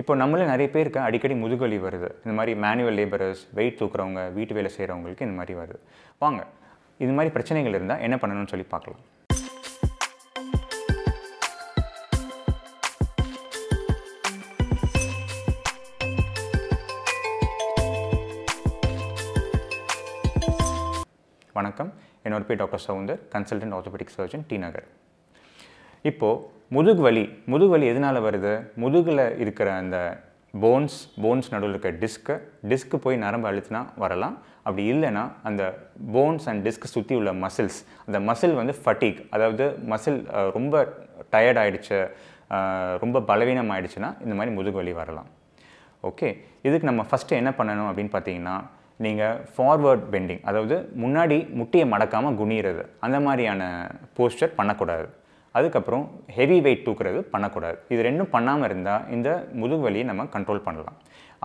இப்போ நம்மளே நிறைய பேருக்கு அடிக்கடி முதுகலி வருது இந்த மாதிரி மேனுவல் லேபரர்ஸ் வெயிட் தூக்குறவங்க வீட்டு வேலை செய்கிறவங்களுக்கு இந்த மாதிரி வருது வாங்க இது மாதிரி பிரச்சனைகள் இருந்தால் என்ன பண்ணணும்னு சொல்லி பார்க்கலாம் வணக்கம் என்னோட பேர் doctor Soundar consultant orthopaedic surgeon T Nagar இப்போது முதுகு வலி முதுகு வலி எதனால் வருது முதுகில் இருக்கிற அந்த போன்ஸ் போன்ஸ் நடுவில் இருக்க டிஸ்க்கு டிஸ்க்கு போய் நரம்பு அழுத்தினா வரலாம் அப்படி இல்லைன்னா அந்த போன்ஸ் அண்ட் டிஸ்க் சுற்றி உள்ள மசில்ஸ் அந்த மசில் வந்து ஃபட்டிக் அதாவது மசில் ரொம்ப டயர்ட் ஆகிடுச்சு ரொம்ப பலவீனம் ஆகிடுச்சுன்னா இந்த மாதிரி முதுகு வலி வரலாம் ஓகே இதுக்கு நம்ம ஃபஸ்ட்டு என்ன பண்ணணும் அப்படின்னு பார்த்தீங்கன்னா நீங்கள் ஃபார்வர்ட் பெண்டிங் அதாவது முன்னாடி முட்டியை மடக்காமல் குனிகிறது அந்த மாதிரியான போஸ்டர் பண்ணக்கூடாது அதுக்கப்புறம் ஹெவி வெயிட் தூக்குறது பண்ணக்கூடாது இது ரெண்டும் பண்ணாமல் இருந்தால் இந்த முதுகு வலியை நம்ம கண்ட்ரோல் பண்ணலாம்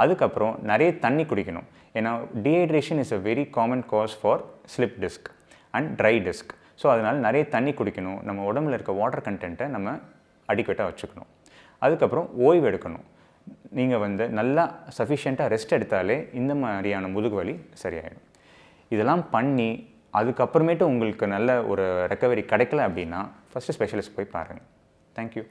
அதுக்கப்புறம் நிறைய தண்ணி குடிக்கணும் ஏன்னா dehydration is a very common cause for slip disc and dry disc so அதனால் நிறைய தண்ணி குடிக்கணும் நம்ம உடம்புல இருக்க வாட்டர் கண்டென்ட்டை நம்ம அடிக்கட்டாக வச்சுக்கணும் அதுக்கப்புறம் ஓய்வு எடுக்கணும் நீங்கள் வந்து நல்லா சஃபிஷியண்ட்டாக ரெஸ்ட் எடுத்தாலே இந்த மாதிரியான முதுகு வலி சரியாயிடும் இதெல்லாம் பண்ணி அதுக்கப்புறமேட்டு உங்களுக்கு நல்ல ஒரு ரெக்கவரி கிடைக்கல அப்படின்னா ஃபஸ்ட்டு ஸ்பெஷலிஸ்ட் போய் பாருங்கள் தேங்க்யூ